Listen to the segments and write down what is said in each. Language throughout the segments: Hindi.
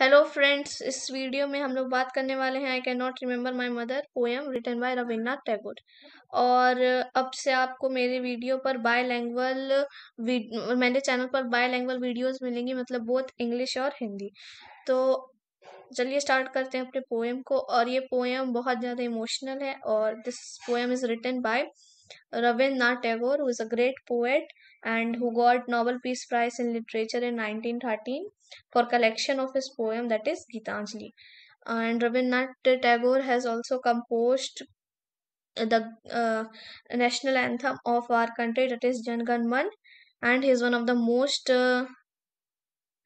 हेलो फ्रेंड्स इस वीडियो में हम लोग बात करने वाले हैं I can not remember my mother poem written by Rabindranath Tagore और अब से आपको मेरे वीडियो पर बाय लैंग्वल मेरे चैनल पर बाय लैंग्वल वीडियोज़ मिलेंगी मतलब बोथ इंग्लिश और हिंदी तो चलिए स्टार्ट करते हैं अपने पोएम को और ये पोएम बहुत ज़्यादा इमोशनल है और this poem is written by Rabindranath Tagore who is a great poet and who got Nobel peace prize in literature in nineteen for collection of his poem that is Gitanjali. And Rabindranath Tagore has also composed the uh, national anthem of our country that is Jan Man and he is one of the most uh,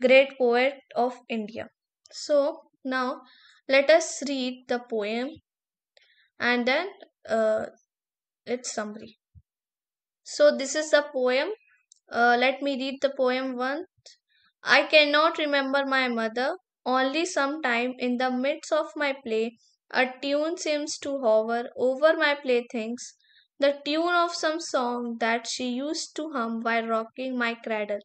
great poet of India. So now let us read the poem and then uh, its summary. So this is the poem. Uh, let me read the poem one I cannot remember my mother, only sometime in the midst of my play a tune seems to hover over my playthings, the tune of some song that she used to hum while rocking my cradle.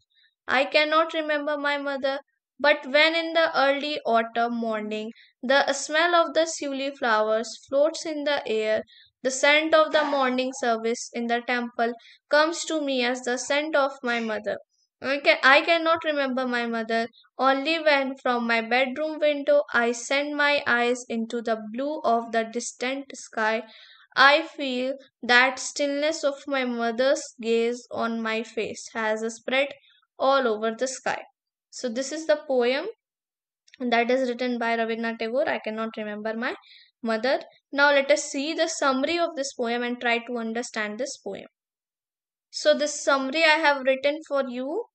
I cannot remember my mother, but when in the early autumn morning the smell of the suli flowers floats in the air, the scent of the morning service in the temple comes to me as the scent of my mother. I, I cannot remember my mother, only when from my bedroom window I send my eyes into the blue of the distant sky. I feel that stillness of my mother's gaze on my face has spread all over the sky. So, this is the poem that is written by Rabindranath Tagore. I cannot remember my mother. Now, let us see the summary of this poem and try to understand this poem. So, this summary I have written for you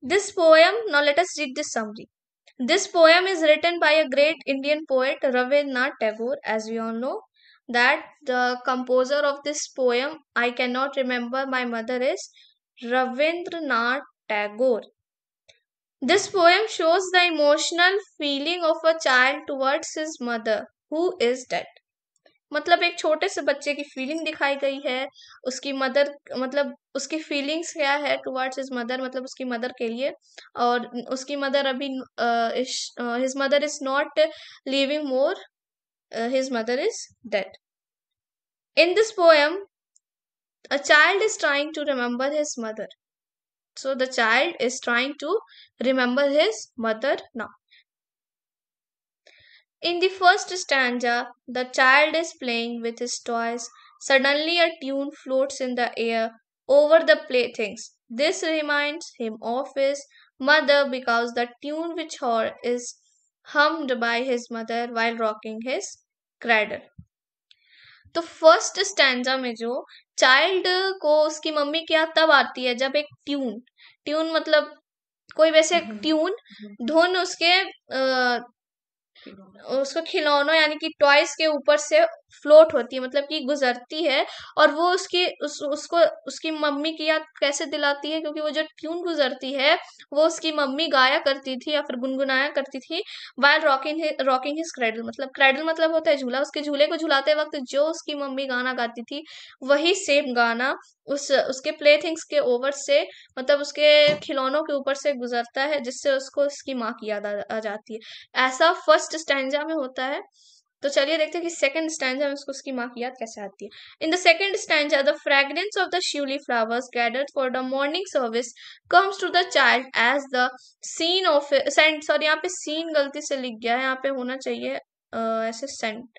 this poem, now let us read this summary. This poem is written by a great Indian poet Ravindranath Tagore, as we all know. That the composer of this poem, I cannot remember my mother, is Ravindranath Tagore. This poem shows the emotional feeling of a child towards his mother who is dead. मतलब एक छोटे से बच्चे की फीलिंग दिखाई गई है उसकी मदर मतलब उसकी फीलिंग्स क्या है टुवर्ड्स हिज मदर मतलब उसकी मदर के लिए और उसकी मदर अभी his mother is not living more his mother is dead in this poem a child is trying to remember his mother so the child is trying to remember his mother now In the first stanza, the child is playing with his toys. Suddenly, a tune floats in the air over the playthings. This reminds him of his mother because the tune which her is hummed by his mother while rocking his cradle. तो फर्स्ट स्टैंडा में जो चाइल्ड को उसकी मम्मी क्या तब आती है जब एक ट्यून ट्यून मतलब कोई वैसे ट्यून धुन उसके उसको खिलौना यानी कि टॉयज के ऊपर से फ्लोट होती है मतलब कि गुजरती है और वो उसकी उस, उसको उसकी मम्मी की याद कैसे दिलाती है क्योंकि वो जो ट्यून गुजरती है वो उसकी मम्मी गाया करती थी या फिर गुनगुनाया करती थी while rocking rocking his cradle मतलब क्रेडल मतलब होता है झूला उसके झूले को झुलाते वक्त जो उसकी मम्मी गाना गाती थी वही सेम गाना उस उसके प्ले थिंग्स के ओवर से मतलब उसके खिलौनों के ऊपर से गुजरता है जिससे उसको उसकी माँ की याद आ जाती है ऐसा फर्स्ट स्टैंडा में होता है तो चलिए देखते हैं कि सेकंड स्टैंडा में उसको उसकी माफियात कैसे आती है in the second stanza the fragrance of the shiuli flowers gathered for the morning service comes to the child as the scene of scent sorry यहाँ पे सीन गलती से लिख गया है यहाँ पे होना चाहिए ऐसे uh, सेंट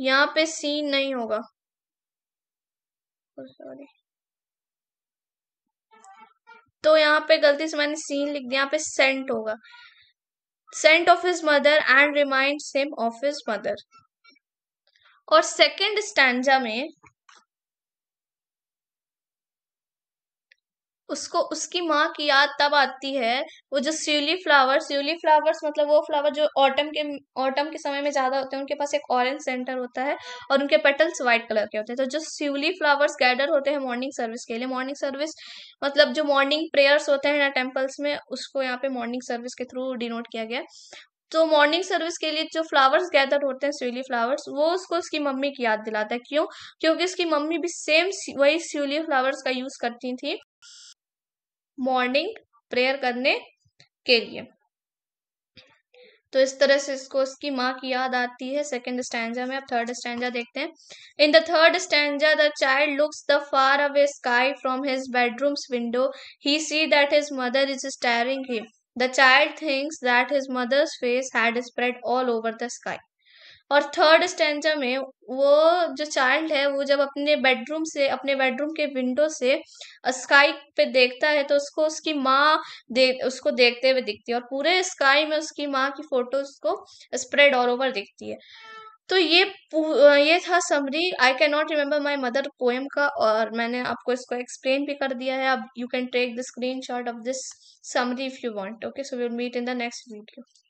यहाँ पे सीन नहीं होगा सॉरी oh, तो यहाँ पे गलती से मैंने सीन लिख दिया यहाँ पे सेंट होगा scent of his mother and remind him of his mother और सेकेंड स्टैंडा में उसको उसकी माँ की याद तब आती है वो जो स्यूली फ्लावर्स स्यूली फ्लावर्स मतलब वो फ्लावर जो ऑटम के ऑटम के समय में ज़्यादा होते हैं उनके पास एक ऑरेंज सेंटर होता है और उनके पेटल्स वाइट कलर के होते हैं तो जो स्यूली फ्लावर्स गैडर होते हैं मॉर्निंग सर्विस के लिए मॉर्निंग सर्विस मतलब जो मॉर्निंग प्रेयर्स होते हैं ना टेम्पल्स में उसको यहाँ पे मॉर्निंग सर्विस के थ्रू डिनोट किया गया तो मॉर्निंग सर्विस के लिए जो फ्लावर्स गैदर होते हैं स्यूली फ्लावर्स वो उसको उसकी मम्मी की याद दिलाता है क्यों क्योंकि उसकी मम्मी भी सेम वही स्यूली फ्लावर्स का यूज करती थी मॉर्निंग प्रेयर करने के लिए तो इस तरह से इसको उसकी माँ की याद आती है सेकेंड स्टैंडा में अब थर्ड स्टैंडा देखते हैं in the third stanza the child looks the far away sky from his bedroom's window he see that his mother is staring him the child things that his mother's face had spread all over the sky और थर्ड स्टेंजा में वो जो चाइल्ड है वो जब अपने बेडरूम से अपने बेडरूम के विंडो से स्काई पे देखता है तो उसको उसकी माँ दे उसको देखते हुए दिखती है और पूरे स्काई में उसकी माँ की फोटो उसको स्प्रेड ऑल ओवर दिखती है तो ये ये था summary I can not remember my mother poem का और मैंने आपको इसको एक्सप्लेन भी कर दिया है अब you can take the screen shot of this summary if you want okay so will meet in the next video